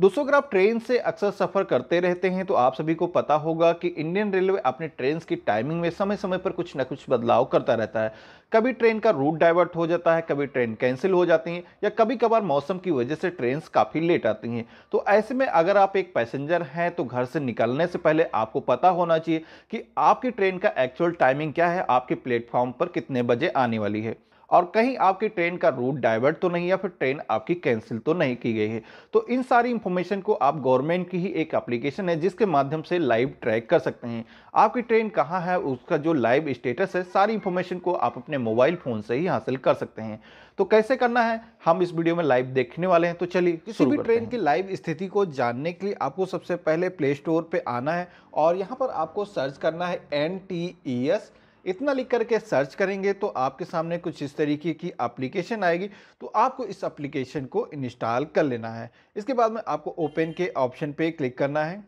दोस्तों अगर आप ट्रेन से अक्सर सफ़र करते रहते हैं तो आप सभी को पता होगा कि इंडियन रेलवे अपने ट्रेन की टाइमिंग में समय समय पर कुछ ना कुछ बदलाव करता रहता है कभी ट्रेन का रूट डाइवर्ट हो जाता है कभी ट्रेन कैंसिल हो जाती हैं या कभी कभार मौसम की वजह से ट्रेन काफ़ी लेट आती हैं तो ऐसे में अगर आप एक पैसेंजर हैं तो घर से निकलने से पहले आपको पता होना चाहिए कि आपकी ट्रेन का एक्चुअल टाइमिंग क्या है आपके प्लेटफॉर्म पर कितने बजे आने वाली है और कहीं आपकी ट्रेन का रूट डाइवर्ट तो नहीं या फिर ट्रेन आपकी कैंसिल तो नहीं की गई है तो इन सारी इंफॉर्मेशन को आप गवर्नमेंट की ही एक एप्लीकेशन है जिसके माध्यम से लाइव ट्रैक कर सकते हैं आपकी ट्रेन कहाँ है उसका जो लाइव स्टेटस है सारी इंफॉर्मेशन को आप अपने मोबाइल फ़ोन से ही हासिल कर सकते हैं तो कैसे करना है हम इस वीडियो में लाइव देखने वाले हैं तो चलिए किसी भी ट्रेन की लाइव स्थिति को जानने के लिए आपको सबसे पहले प्ले स्टोर पर आना है और यहाँ पर आपको सर्च करना है एन टी ई एस इतना लिख करके सर्च करेंगे तो आपके सामने कुछ इस तरीके की एप्लीकेशन आएगी तो आपको इस एप्लीकेशन को इंस्टॉल कर लेना है इसके बाद में आपको ओपन के ऑप्शन पे क्लिक करना है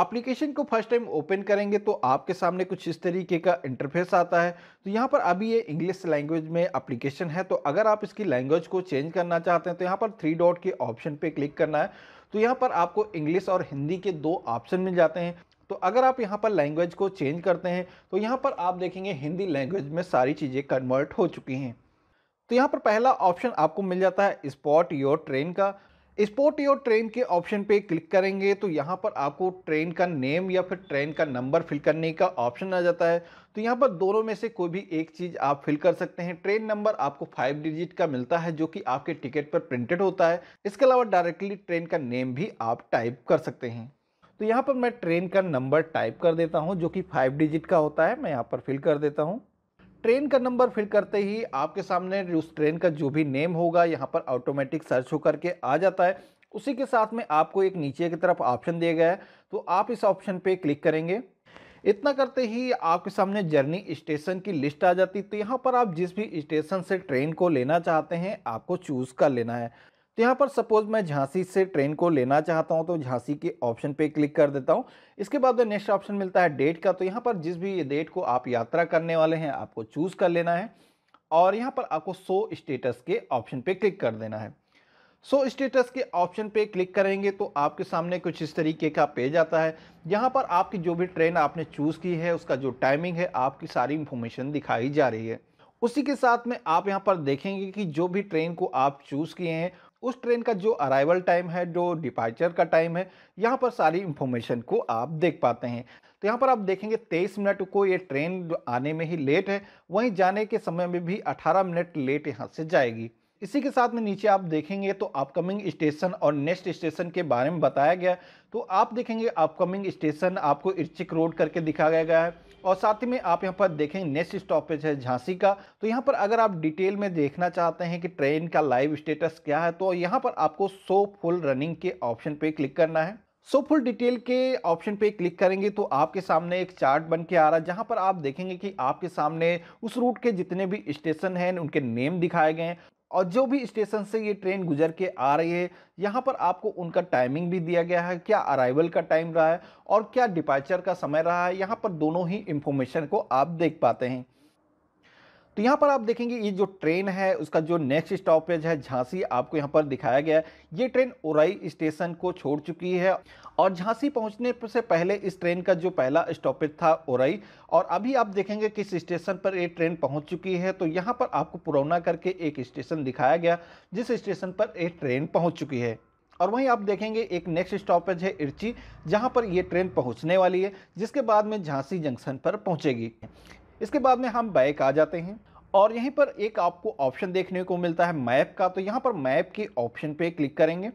एप्लीकेशन को फर्स्ट टाइम ओपन करेंगे तो आपके सामने कुछ इस तरीके का इंटरफेस आता है तो यहाँ पर अभी ये इंग्लिश लैंग्वेज में एप्लीकेशन है तो अगर आप इसकी लैंग्वेज को चेंज करना चाहते हैं तो यहाँ पर थ्री डॉट के ऑप्शन पे क्लिक करना है तो यहाँ पर आपको इंग्लिश और हिंदी के दो ऑप्शन मिल जाते हैं तो अगर आप यहाँ पर लैंग्वेज को चेंज करते हैं तो यहाँ पर आप देखेंगे हिंदी लैंग्वेज में सारी चीज़ें कन्वर्ट हो चुकी हैं तो यहाँ पर पहला ऑप्शन आपको मिल जाता है स्पॉट योर ट्रेन का स्पॉट योर ट्रेन के ऑप्शन पे क्लिक करेंगे तो यहाँ पर आपको ट्रेन का नेम या फिर ट्रेन का नंबर फिल करने का ऑप्शन आ जाता है तो यहाँ पर दोनों में से कोई भी एक चीज़ आप फिल कर सकते हैं ट्रेन नंबर आपको फाइव डिजिट का मिलता है जो कि आपके टिकट पर प्रिंटेड होता है इसके अलावा डायरेक्टली ट्रेन का नेम भी आप टाइप कर सकते हैं तो यहाँ पर मैं ट्रेन का नंबर टाइप कर देता हूँ जो कि फाइव डिजिट का होता है मैं यहाँ पर फिल कर देता हूँ ट्रेन का नंबर फिल करते ही आपके सामने उस ट्रेन का जो भी नेम होगा यहाँ पर ऑटोमेटिक सर्च होकर के आ जाता है उसी के साथ में आपको एक नीचे की तरफ ऑप्शन दिया गया है तो आप इस ऑप्शन पे क्लिक करेंगे इतना करते ही आपके सामने जर्नी स्टेशन की लिस्ट आ जाती तो यहाँ पर आप जिस भी स्टेशन से ट्रेन को लेना चाहते हैं आपको चूज़ कर लेना है तो यहाँ पर सपोज मैं झांसी से ट्रेन को लेना चाहता हूँ तो झांसी के ऑप्शन पे क्लिक कर देता हूँ इसके बाद नेक्स्ट ऑप्शन मिलता है डेट का तो यहाँ पर जिस भी डेट को आप यात्रा करने वाले हैं आपको चूज़ कर लेना है और यहाँ पर आपको सो स्टेटस के ऑप्शन पे क्लिक कर देना है सो so, स्टेटस के ऑप्शन पे क्लिक करेंगे तो आपके सामने कुछ इस तरीके का पेज आता है यहाँ पर आपकी जो भी ट्रेन आपने चूज़ की है उसका जो टाइमिंग है आपकी सारी इन्फॉर्मेशन दिखाई जा रही है उसी के साथ में आप यहाँ पर देखेंगे कि जो भी ट्रेन को आप चूज़ किए हैं उस ट्रेन का जो अराइवल टाइम है जो डिपार्चर का टाइम है यहाँ पर सारी इन्फॉर्मेशन को आप देख पाते हैं तो यहाँ पर आप देखेंगे 23 मिनट को ये ट्रेन आने में ही लेट है वहीं जाने के समय में भी 18 मिनट लेट यहाँ से जाएगी इसी के साथ में नीचे आप देखेंगे तो अपकमिंग स्टेशन और नेक्स्ट स्टेशन के बारे में बताया गया तो आप देखेंगे अपकमिंग स्टेशन आपको इर्चिक रोड करके दिखाया गया है और साथ ही में आप यहाँ पर देखें नेक्स्ट स्टॉपेज है झांसी का तो यहाँ पर अगर आप डिटेल में देखना चाहते हैं कि ट्रेन का लाइव स्टेटस क्या है तो यहाँ पर आपको सो फुल रनिंग के ऑप्शन पे क्लिक करना है सो फुल डिटेल के ऑप्शन पे क्लिक करेंगे तो आपके सामने एक चार्ट बन के आ रहा है जहाँ पर आप देखेंगे कि आपके सामने उस रूट के जितने भी स्टेशन हैं उनके नेम दिखाए गए हैं और जो भी स्टेशन से ये ट्रेन गुजर के आ रही है यहाँ पर आपको उनका टाइमिंग भी दिया गया है क्या अराइवल का टाइम रहा है और क्या डिपार्चर का समय रहा है यहाँ पर दोनों ही इन्फॉर्मेशन को आप देख पाते हैं तो यहाँ पर आप देखेंगे ये जो ट्रेन है उसका जो नेक्स्ट स्टॉपेज है झांसी आपको यहाँ पर दिखाया गया है ये ट्रेन उराई स्टेशन को छोड़ चुकी है और झांसी पहुँचने से पहले इस ट्रेन का जो पहला स्टॉपेज था उराई और अभी आप देखेंगे किस स्टेशन पर ये ट्रेन पहुँच चुकी है तो यहाँ पर आपको पुरौना करके एक स्टेशन दिखाया गया जिस स्टेशन पर ये ट्रेन पहुँच चुकी है और वहीं आप देखेंगे एक नेक्स्ट स्टॉपेज है इर्ची जहां पर ये ट्रेन पहुंचने वाली है जिसके बाद में झांसी जंक्शन पर पहुंचेगी इसके बाद में हम बैक आ जाते हैं और यहीं पर एक आपको ऑप्शन देखने को मिलता है मैप का तो यहाँ पर मैप के ऑप्शन पे क्लिक करेंगे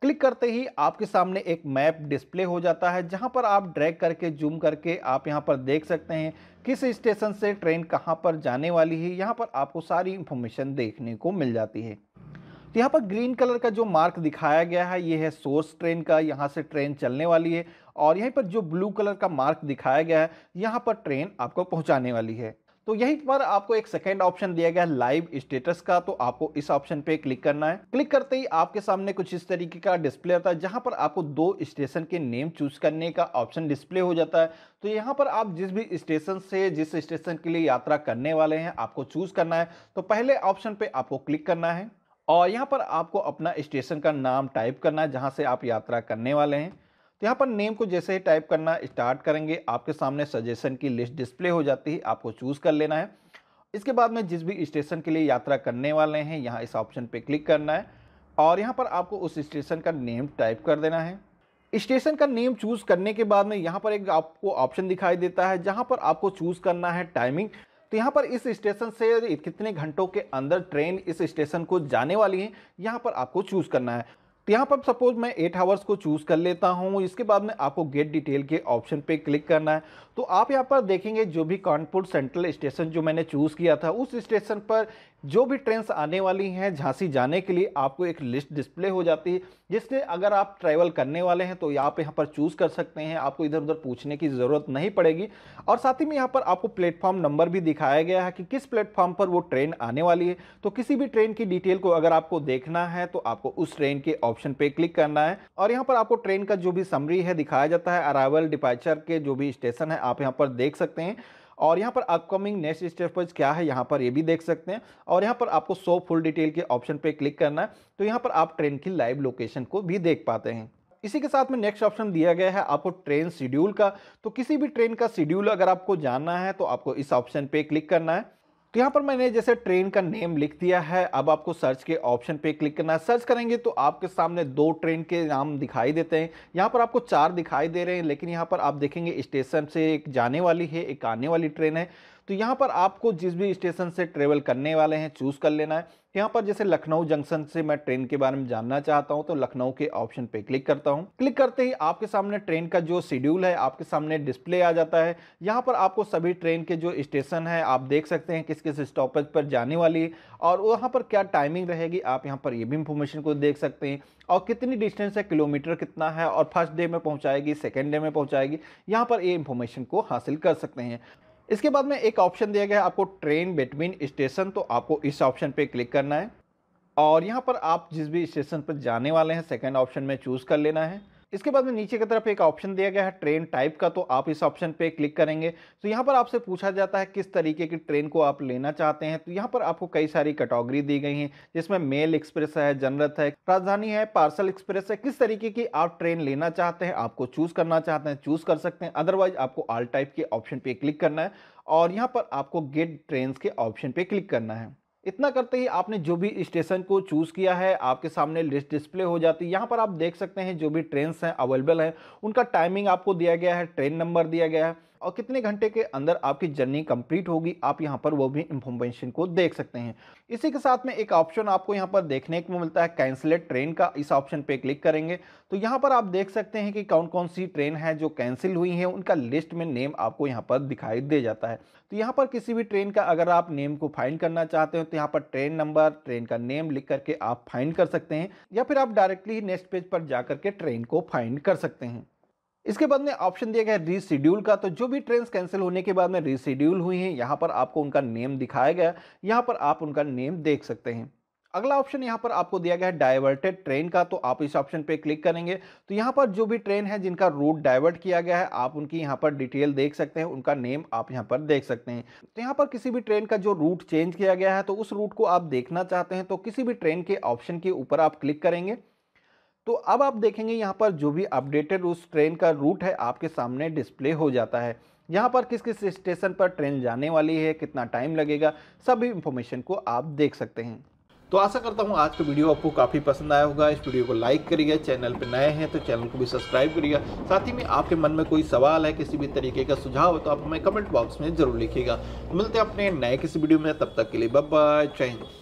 क्लिक करते ही आपके सामने एक मैप डिस्प्ले हो जाता है जहाँ पर आप ड्रैग करके जूम करके आप यहाँ पर देख सकते हैं किस स्टेशन से ट्रेन कहाँ पर जाने वाली है यहाँ पर आपको सारी इन्फॉर्मेशन देखने को मिल जाती है तो यहाँ पर ग्रीन कलर का जो मार्क दिखाया गया है ये है सोर्स ट्रेन का यहाँ से ट्रेन चलने वाली है और यहीं पर जो ब्लू कलर का मार्क दिखाया गया है यहाँ पर ट्रेन आपको पहुँचाने वाली है तो यहीं पर आपको एक सेकेंड ऑप्शन दिया गया है लाइव स्टेटस का तो आपको इस ऑप्शन पे क्लिक करना है क्लिक करते ही आपके सामने कुछ इस तरीके का डिस्प्ले होता है जहां पर आपको दो स्टेशन के नेम चूज करने का ऑप्शन डिस्प्ले हो जाता है तो यहाँ पर आप जिस भी स्टेशन से जिस स्टेशन के लिए यात्रा करने वाले हैं आपको चूज करना है तो पहले ऑप्शन पे आपको क्लिक करना है और यहाँ पर आपको अपना स्टेशन का नाम टाइप करना है जहाँ से आप यात्रा करने वाले हैं तो यहाँ पर नेम को जैसे ही टाइप करना स्टार्ट करेंगे आपके सामने सजेशन की लिस्ट डिस्प्ले हो जाती है आपको चूज़ कर लेना है इसके बाद में जिस भी स्टेशन के लिए यात्रा करने वाले हैं यहाँ इस ऑप्शन पर क्लिक करना है और यहाँ पर आपको उस स्टेशन का नेम टाइप कर देना है स्टेशन का नेम चूज़ करने के बाद में यहाँ पर एक आपको ऑप्शन दिखाई देता है जहाँ पर आपको चूज़ करना है टाइमिंग तो यहाँ पर इस स्टेशन से कितने घंटों के अंदर ट्रेन इस स्टेशन को जाने वाली है यहाँ पर आपको चूज़ करना है तो यहाँ पर सपोज मैं एट आवर्स को चूज़ कर लेता हूँ इसके बाद में आपको गेट डिटेल के ऑप्शन पे क्लिक करना है तो आप यहाँ पर देखेंगे जो भी कानपुर सेंट्रल स्टेशन जो मैंने चूज़ किया था उस स्टेशन पर जो भी ट्रेन आने वाली हैं झांसी जाने के लिए आपको एक लिस्ट डिस्प्ले हो जाती है जिससे अगर आप ट्रैवल करने वाले हैं तो आप यहाँ पर चूज़ कर सकते हैं आपको इधर उधर पूछने की ज़रूरत नहीं पड़ेगी और साथ ही में यहाँ पर आपको प्लेटफॉर्म नंबर भी दिखाया गया है कि किस प्लेटफॉर्म पर वो ट्रेन आने वाली है तो किसी भी ट्रेन की डिटेल को अगर आपको देखना है तो आपको उस ट्रेन के ऑप्शन पर क्लिक करना है और यहाँ पर आपको ट्रेन का जो भी समरी है दिखाया जाता है अराइवल डिपाचर के जो भी स्टेशन है आप यहाँ पर देख सकते हैं और यहाँ पर अपकमिंग नेक्स्ट स्टेप्स क्या है यहाँ पर ये भी देख सकते हैं और यहाँ पर आपको सो फुल डिटेल के ऑप्शन पर क्लिक करना है तो यहाँ पर आप ट्रेन की लाइव लोकेशन को भी देख पाते हैं इसी के साथ में नेक्स्ट ऑप्शन दिया गया है आपको ट्रेन शेड्यूल का तो किसी भी ट्रेन का शेड्यूल अगर आपको जानना है तो आपको इस ऑप्शन पे क्लिक करना है तो यहाँ पर मैंने जैसे ट्रेन का नेम लिख दिया है अब आपको सर्च के ऑप्शन पे क्लिक करना है सर्च करेंगे तो आपके सामने दो ट्रेन के नाम दिखाई देते हैं यहाँ पर आपको चार दिखाई दे रहे हैं लेकिन यहाँ पर आप देखेंगे स्टेशन से एक जाने वाली है एक आने वाली ट्रेन है तो यहाँ पर आपको जिस भी स्टेशन से ट्रेवल करने वाले हैं चूज़ कर लेना है तो यहाँ पर जैसे लखनऊ जंक्शन से मैं ट्रेन के बारे में जानना चाहता हूँ तो लखनऊ के ऑप्शन पे क्लिक करता हूँ क्लिक करते ही आपके सामने ट्रेन का जो शेड्यूल है आपके सामने डिस्प्ले आ जाता है यहाँ पर आपको सभी ट्रेन के जो स्टेशन है आप देख सकते हैं किस किस स्टॉपेज पर जाने वाली है और वहाँ पर क्या टाइमिंग रहेगी आप यहाँ पर ये भी इंफॉर्मेशन को देख सकते हैं और कितनी डिस्टेंस है किलोमीटर कितना है और फर्स्ट डे में पहुँचाएगी सेकेंड डे में पहुँचाएगी यहाँ पर ये इंफॉर्मेशन को हासिल कर सकते हैं इसके बाद में एक ऑप्शन दिया गया है आपको ट्रेन बिटवीन स्टेशन तो आपको इस ऑप्शन पे क्लिक करना है और यहाँ पर आप जिस भी स्टेशन पर जाने वाले हैं सेकेंड ऑप्शन में चूज़ कर लेना है इसके बाद में नीचे की तरफ एक ऑप्शन दिया गया है ट्रेन टाइप का तो आप इस ऑप्शन पे क्लिक करेंगे तो यहाँ पर आपसे पूछा जाता है किस तरीके की ट्रेन को आप लेना चाहते हैं तो यहाँ पर आपको कई सारी कैटेगरी दी गई हैं जिसमें मेल एक्सप्रेस है जनरत है राजधानी है पार्सल एक्सप्रेस है किस तरीके की आप ट्रेन लेना चाहते हैं आपको चूज़ करना चाहते हैं चूज़ कर सकते हैं अदरवाइज आपको आल टाइप के ऑप्शन पे क्लिक करना है और यहाँ पर आपको गेट ट्रेन के ऑप्शन पे क्लिक करना है इतना करते ही आपने जो भी स्टेशन को चूज़ किया है आपके सामने लिस्ट डिस्प्ले हो जाती है यहाँ पर आप देख सकते हैं जो भी ट्रेन्स हैं अवेलेबल हैं उनका टाइमिंग आपको दिया गया है ट्रेन नंबर दिया गया है और कितने घंटे के अंदर आपकी जर्नी कंप्लीट होगी आप यहाँ पर वो भी इंफॉर्मेशन को देख सकते हैं इसी के साथ में एक ऑप्शन आपको यहाँ पर देखने को मिलता है कैंसिलेड ट्रेन का इस ऑप्शन पर क्लिक करेंगे तो यहाँ पर आप देख सकते हैं कि कौन कौन सी ट्रेन है जो कैंसिल हुई है उनका लिस्ट में नेम आपको यहाँ पर दिखाई दे जाता है तो यहाँ पर किसी भी ट्रेन का अगर आप नेम को फाइंड करना चाहते हो तो यहाँ पर ट्रेन नंबर ट्रेन का नेम लिख करके आप फाइंड कर सकते हैं या फिर आप डायरेक्टली नेक्स्ट पेज पर जा के ट्रेन को फाइंड कर सकते हैं इसके बाद में ऑप्शन दिया गया है रीशेड्यूल का तो जो भी ट्रेन कैंसिल होने के बाद में रीशेड्यूल हुई हैं यहाँ पर आपको उनका नेम दिखाया गया यहाँ पर आप उनका नेम देख सकते हैं अगला ऑप्शन यहाँ पर आपको दिया गया है डाइवर्टेड ट्रेन का तो आप इस ऑप्शन पे क्लिक करेंगे तो यहाँ पर जो भी ट्रेन है जिनका रूट डाइवर्ट किया गया है आप उनकी यहाँ पर डिटेल देख सकते हैं उनका नेम आप यहाँ पर देख सकते हैं तो यहाँ पर किसी भी ट्रेन का जो रूट चेंज किया गया है तो उस रूट को आप देखना चाहते हैं तो किसी भी ट्रेन के ऑप्शन के ऊपर आप क्लिक करेंगे तो अब आप देखेंगे यहाँ पर जो भी अपडेटेड उस ट्रेन का रूट है आपके सामने डिस्प्ले हो जाता है यहाँ पर किस किस स्टेशन पर ट्रेन जाने वाली है कितना टाइम लगेगा सभी इंफॉर्मेशन को आप देख सकते हैं तो आशा करता हूँ आज का तो वीडियो आपको काफ़ी पसंद आया होगा इस वीडियो को लाइक करिएगा चैनल पर नए हैं तो चैनल को भी सब्सक्राइब करिएगा साथ ही में आपके मन में कोई सवाल है किसी भी तरीके का सुझाव है तो आप हमें कमेंट बॉक्स में जरूर लिखिएगा मिलते हैं अपने नए किसी वीडियो में तब तक के लिए बाय जय